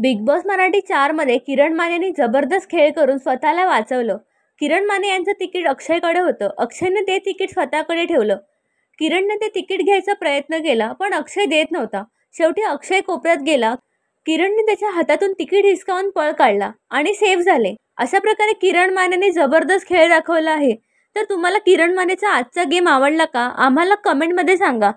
big boss Marathi चारमध्ये किरण मानेने जबरदस्त खेळ करून स्वतःला वाचवलं किरण माने यांचं तिकीट अक्षयकडे होतं अक्षयने ते तिकीट स्वतःकडे ठेवलं किरणने ते तिकीट घ्यायचा प्रयत्न केला पण अक्षय देत नव्हता शेवटी अक्षय कोपऱ्यात गेला किरणने त्याच्या हातातून तिकीट हिसकावून पळ काढला आणि सेव्ह झाले अशा प्रकारे किरण मानेने जबरदस्त खेळ दाखवला आहे तर तुम्हाला किरण मानेचा आजचा गेम आवडला का आम्हाला कमेंटमध्ये सांगा